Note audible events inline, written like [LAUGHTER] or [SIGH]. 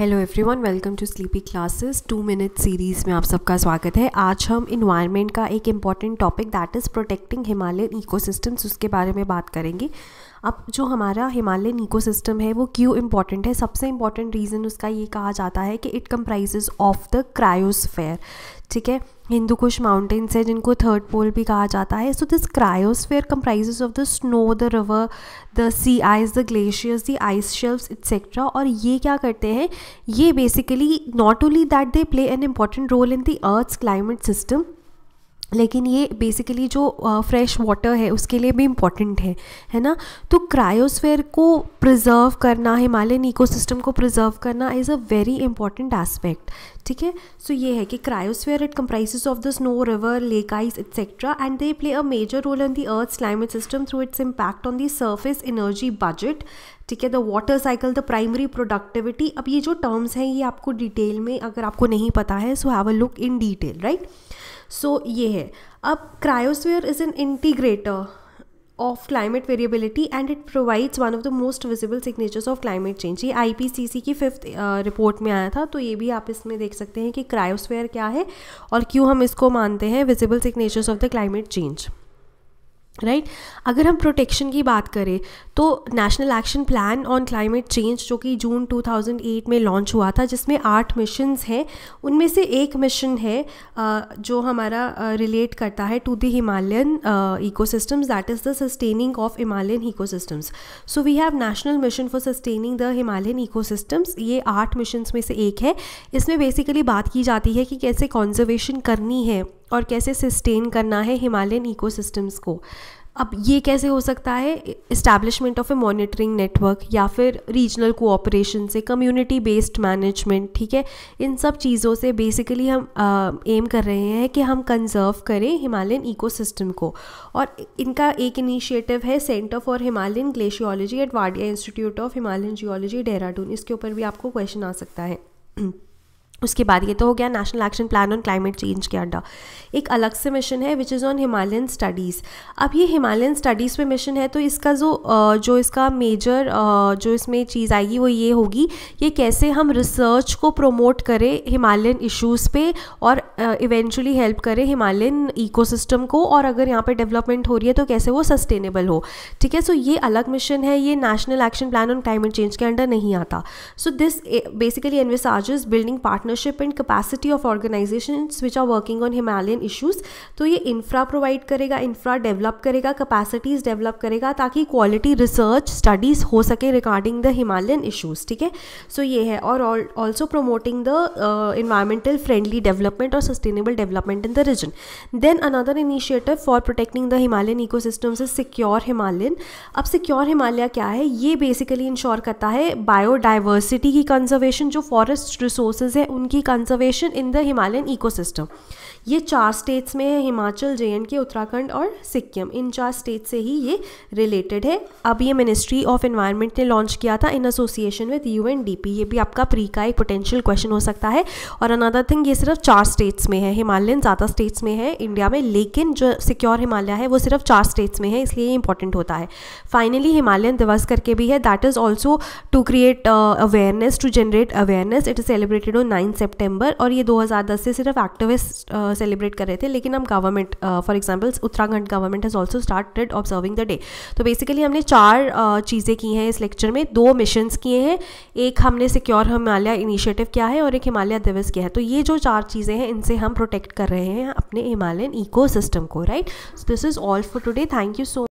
Hello everyone welcome to sleepy classes two minute series में आप सबका स्वागत है आज हम इन्वायरमेंट का एक important topic that is protecting Himalayan ecosystems उसके बारे में बात करेंगे अब जो हमारा हिमालयन इकोसिस्टम है वो क्यों इम्पॉर्टेंट है सबसे इम्पॉर्टेंट रीज़न उसका ये कहा जाता है कि it comprise of the cryosphere ठीक है हिंदू कुश माउंटेन्स है जिनको थर्ड पोल भी कहा जाता है so this cryosphere comprises of the snow the river the sea ice the glaciers the ice shelf etcetera और ये क्या करते हैं ये basically not only that they play an important role in the earth's climate system लेकिन ये basically जो fresh uh, water है उसके लिए भी इम्पॉर्टेंट है है ना तो क्रायोस्फेयर को प्रिजर्व करना हिमालयन इकोसिस्टम को प्रिजर्व करना is a very important aspect ठीक है सो ये है कि cryosphere it comprises of the snow river lake ice etcetera and they play a major role on the earth climate system through its impact on the surface energy budget ठीक है the water cycle the primary productivity अब ये जो terms हैं ये आपको detail में अगर आपको नहीं पता है so have a look in detail right so ये है अब cryosphere is an integrator of climate variability and it provides one of the most visible signatures of climate change ये आईपीसीसी की फिफ्थ रिपोर्ट में आया था तो ये भी आप इसमें देख सकते हैं कि क्रायोस्वेयर क्या है और क्यों हम इसको मानते हैं visible signatures of the climate change right right? अगर हम प्रोटेक्शन की बात करें तो national action plan on climate change जो कि जून 2008 में लॉन्च हुआ था जिसमें आठ मिशन हैं उनमें से एक मिशन है जो हमारा रिलेट करता है to the Himalayan ecosystems that is the sustaining of Himalayan ecosystems so we have national mission for sustaining the Himalayan ecosystems ये आठ मिशन में से एक है इसमें बेसिकली बात की जाती है कि कैसे कॉन्जर्वेशन करनी है और कैसे सस्टेन करना है हिमालयन इकोसिस्टम्स को अब ये कैसे हो सकता है establishment of a monitoring network या फिर रीजनल कोऑपरेशन से कम्युनिटी बेस्ड मैनेजमेंट ठीक है इन सब चीज़ों से बेसिकली हम एम कर रहे हैं कि हम कंजर्व करें हिमालयन इकोसिस्टम को और इनका एक इनिशिएटिव है centre for Himalayan glaciology at Wadia institute of Himalayan geology Dehradun इसके ऊपर भी आपको क्वेश्चन आ सकता है [CLEARS THROAT] उसके बाद ये तो हो गया national action plan on climate change के अंडर एक अलग से मिशन है which is on Himalayan studies अब ये हिमालयन स्टडीज़ पे मिशन है तो इसका जो जो इसका मेजर जो इसमें चीज़ आएगी वो ये होगी ये कैसे हम रिसर्च को प्रोमोट करें हिमालयन इश्यूज़ पे और इवेंचुअली हेल्प करें हिमालयन इको को और अगर यहाँ पर डेवलपमेंट हो रही है तो कैसे वो सस्टेनेबल हो ठीक है सो ये अलग मिशन है ये national action plan on climate change के अंडर नहीं आता so this basically envisages building partner partnership and capacity of organisation which are working on Himalayan issues तो ये इंफ्रा प्रोवाइड करेगा इंफ्रा डेवलप करेगा कैपेसिटीज़ डेवलप करेगा ताकि क्वालिटी रिसर्च स्टडीज़ हो सके रिगार्डिंग द हिमालयन इशूज़ ठीक है सो ये है और also promoting the environmental friendly development और sustainable development in the region then another initiative for protecting the Himalayan eco system is secure Himalayan अब secure Himalaya क्या है ये बेसिकली इंश्योर करता है बायोडाइवर्सिटी की कंजर्वेशन जो फॉरेस्ट रिसोर्सेज है उनकी conservation in the Himalayan ecosystem ये चार स्टेट्स में है हिमाचल जे एंड के उत्तराखंड और सिक्किम इन चार स्टेट्स से ही ये रिलेटेड है अब ये मिनिस्ट्री ऑफ एनवायरनमेंट ने लॉन्च किया था इन एसोसिएशन विद यूएनडीपी ये भी आपका प्री का एक पोटेंशियल क्वेश्चन हो सकता है और अनदर थिंग ये सिर्फ चार स्टेट्स में है हिमालयन ज़्यादा स्टेट्स में है इंडिया में लेकिन जो सिक्योर हिमालय है वो सिर्फ चार स्टेट्स में है इसलिए ये इंपॉर्टेंट होता है फाइनली हिमालयन दिवस करके भी है that is also to create awareness to generate awareness it is celebrated on nine nine September और ये 2010 से सिर्फ एक्टिविस्ट सेलिब्रेट uh, कर रहे थे लेकिन हम government for examples Uttarakhand government has also started observing the day तो बेसिकली हमने चार uh, चीज़ें की हैं इस लेक्चर में दो मिशन्स किए हैं एक हमने सिक्योर हिमालय इनिशिएटिव किया है और एक हिमालय दिवस किया है तो ये जो चार चीज़ें हैं इनसे हम प्रोटेक्ट कर रहे हैं अपने हिमालयन इको को right this is all for today thank you so